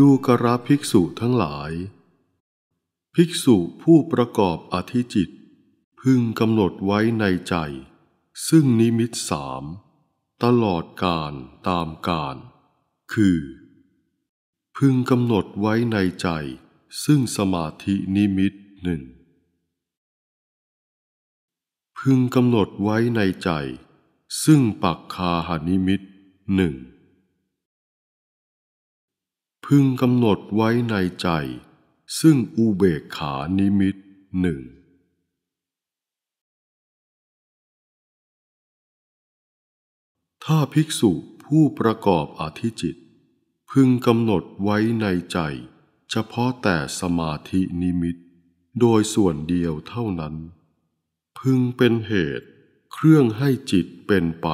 ดูกระภิกษุทั้งหลาย ภิกษุผู้ประกอบอธิจิต พึงกำหนดไว้ในใจ ซึ่งนิมิตสามตลอดการตามการ คือ พึงกำหนดไว้ในใจ ซึ่งสมาธินิมิตหนึ่งพึงกำหนดไว้ในใจ ซึ่งปักคาหานิมิตหนึ่งพึงกำหนดไว้ในใจ ซึ่งอุเบกขานิมิตหนึ่ง ถ้าภิกษุผู้ประกอบอธิจิต พึงกำหนดไว้ในใจ เฉพาะแต่สมาธินิมิต โดยส่วนเดียวเท่านั้น พึงเป็นเหตุเครื่องให้จิตเป็นไป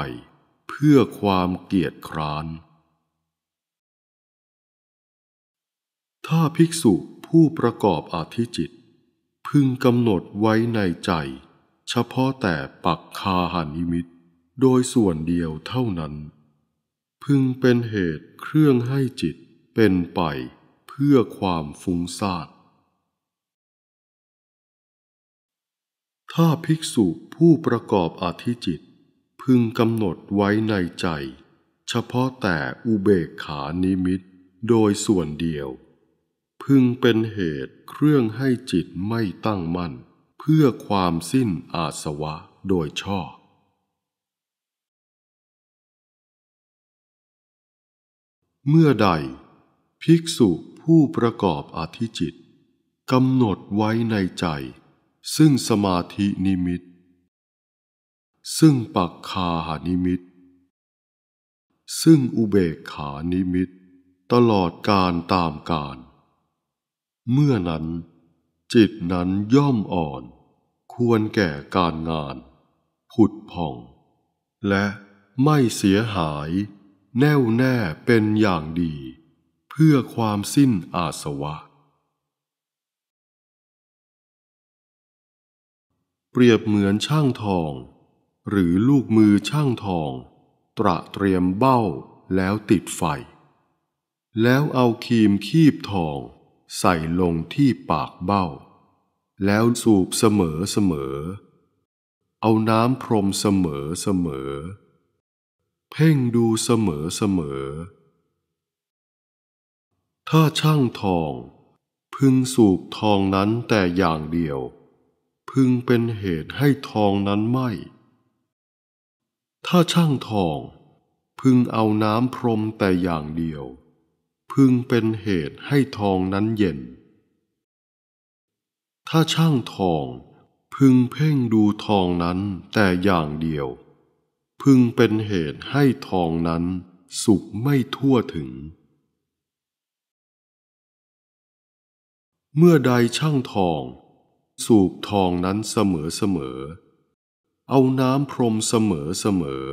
เพื่อความเกียิคร้านถ้าภิกษุผู้ประกอบอาธิจิต พึงกำหนดไว้ในใจ เฉพาะแต่ปักคาหานิมิตโดยส่วนเดียวเท่านั้น พึงเป็นเหตุเครื่องให้จิตเป็นไปเพื่อความฟุ้งซ่านถ้าภิกษุผู้ประกอบอาธิจิต พึงกำหนดไว้ในใจ เฉพาะแต่อุเบกขานิมิต โดยส่วนเดียวพึงเป็นเหตุเครื่องให้จิตไม่ตั้งมั่น เพื่อความสิ้นอาสวะโดยชอบ เมื่อใดภิกษุผู้ประกอบอธิจิตกำหนดไว้ในใจ ซึ่งสมาธินิมิต ซึ่งปักคาหานิมิตซึ่งอุเบกขานิมิตตลอดการตามการเมื่อนั้นจิตนั้นย่อมอ่อน ควรแก่การงาน ผุดผ่อง และไม่เสียหายแน่วแน่เป็นอย่างดี เพื่อความสิ้นอาสวะ เปรียบเหมือนช่างทอง หรือลูกมือช่างทอง ตระเตรียมเบ้าแล้วติดไฟ แล้วเอาครีมคีบทองใส่ลงที่ปากเบ้าแล้วสูบเสมอเสมอ เอาน้ำพรมเสมอเสมอ เพ่งดูเสมอเสมอ ถ้าช่างทอง พึงสูบทองนั้นแต่อย่างเดียว พึงเป็นเหตุให้ทองนั้นไหมถ้าช่างทองพึงเอาน้ำพรมแต่อย่างเดียวพึงเป็นเหตุให้ทองนั้นเย็น ถ้าช่างทองพึงเพ่งดูทองนั้นแต่อย่างเดียว พึงเป็นเหตุให้ทองนั้นสุกไม่ทั่วถึง เมื่อใดช่างทอง สูบทองนั้นเสมอเสมอ เอาน้ำพรมเสมอเสมอ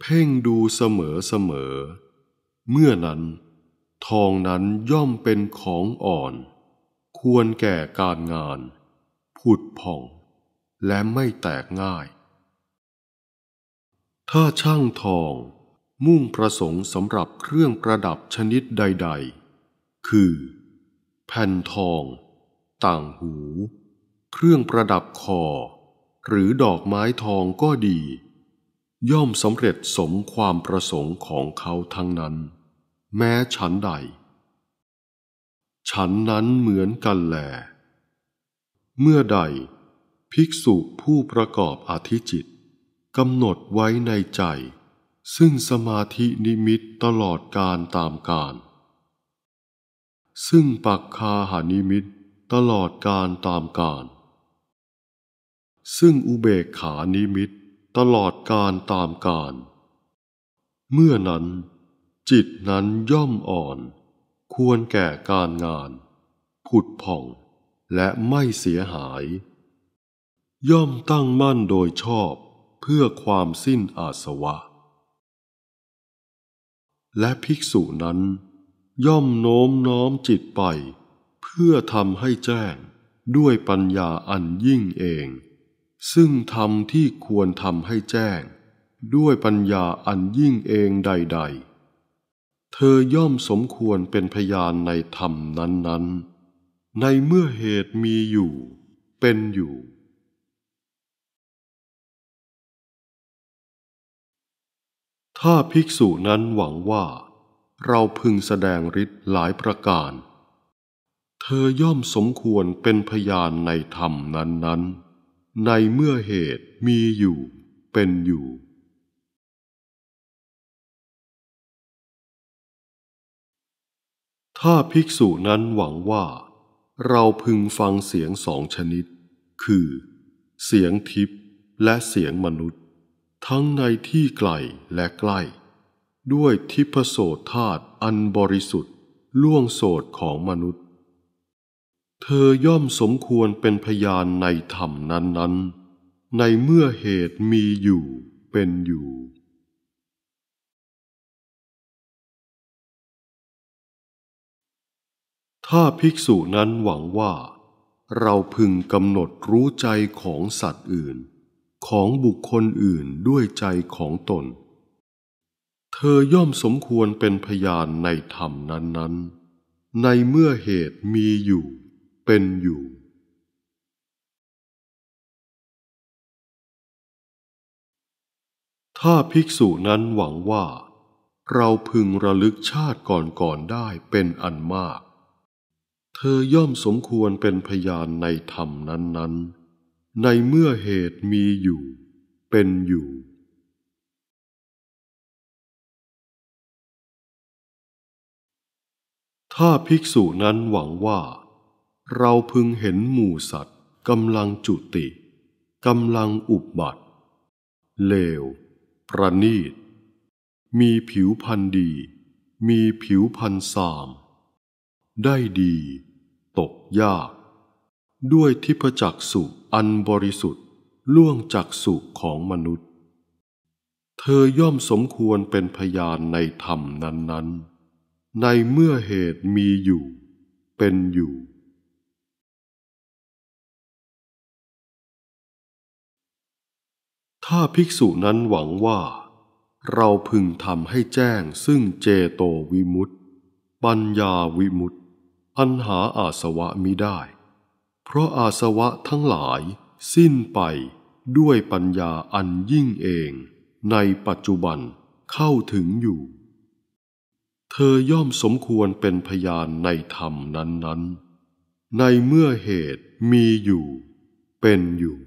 เพ่งดูเสมอเสมอ เมื่อนั้นทองนั้นย่อมเป็นของอ่อน ควรแก่การงานผุดผ่องและไม่แตกง่าย ถ้าช่างทอง มุ่งประสงค์สำหรับเครื่องประดับชนิดใดๆ คือ แผ่นทอง ต่างหู เครื่องประดับคอ หรือดอกไม้ทองก็ดี ย่อมสำเร็จสมความประสงค์ของเขาทั้งนั้นแม้ฉันใด ฉันนั้นเหมือนกันแลเมื่อใดภิกษุผู้ประกอบอธิจิตกำหนดไว้ในใจ ซึ่งสมาธินิมิตตลอดการตามการซึ่งปักคาหานิมิตตลอดการตามการซึ่งอุเบกขานิมิตตลอดการตามการเมื่อนั้นจิตนั้นย่อมอ่อน ควรแก่การงานผุดผ่องและไม่เสียหาย ย่อมตั้งมั่นโดยชอบเพื่อความสิ้นอาสวะ และภิกษุนั้น ย่อมโน้มน้อมจิตไป เพื่อทำให้แจ้งด้วยปัญญาอันยิ่งเอง ซึ่งธรรมที่ควรทำให้แจ้ง ด้วยปัญญาอันยิ่งเองใดๆเธอย่อมสมควรเป็นพยานในธรรมนั้น ๆ ในเมื่อเหตุมีอยู่ เป็นอยู่ ถ้าภิกษุนั้นหวังว่า เราพึงแสดงฤทธิ์หลายประการ เธอย่อมสมควรเป็นพยานในธรรมนั้น ๆ ในเมื่อเหตุมีอยู่ เป็นอยู่ถ้าภิกษุนั้นหวังว่าเราพึงฟังเสียงสองชนิด คือเสียงทิพย์และเสียงมนุษย์ ทั้งในที่ไกลและใกล้ ด้วยทิพโสธาตอันบริสุทธิ์ล่วงโสดของมนุษย์ เธอย่อมสมควรเป็นพยานในธรรมนั้นๆ ในเมื่อเหตุมีอยู่เป็นอยู่ถ้าภิกษุนั้นหวังว่า เราพึงกำหนดรู้ใจของสัตว์อื่น ของบุคคลอื่นด้วยใจของตน เธอย่อมสมควรเป็นพยานในธรรมนั้นๆในเมื่อเหตุมีอยู่เป็นอยู่ ถ้าภิกษุนั้นหวังว่า เราพึงระลึกชาติก่อนๆได้เป็นอันมากเธอย่อมสมควรเป็นพยานในธรรมนั้น ๆ ในเมื่อเหตุมีอยู่ เป็นอยู่ ถ้าภิกษุนั้นหวังว่า เราพึงเห็นหมู่สัตว์กำลังจุติ กำลังอุบบัติ เลว ประณีต มีผิวพันธ์ดี มีผิวพันธ์สาม ได้ดีตกยาก ด้วยทิพจักสุอันบริสุทธิ์ล่วงจักสุของมนุษย์ เธอย่อมสมควรเป็นพยานในธรรมนั้น ๆ ในเมื่อเหตุมีอยู่ เป็นอยู่ ถ้าภิกษุนั้นหวังว่า เราพึงทำให้แจ้งซึ่งเจโตวิมุตติปัญญาวิมุตติอันหาอาสวะมิได้ เพราะอาสวะทั้งหลายสิ้นไปด้วยปัญญาอันยิ่งเองในปัจจุบันเข้าถึงอยู่ เธอย่อมสมควรเป็นพยานในธรรมนั้นๆ ในเมื่อเหตุมีอยู่เป็นอยู่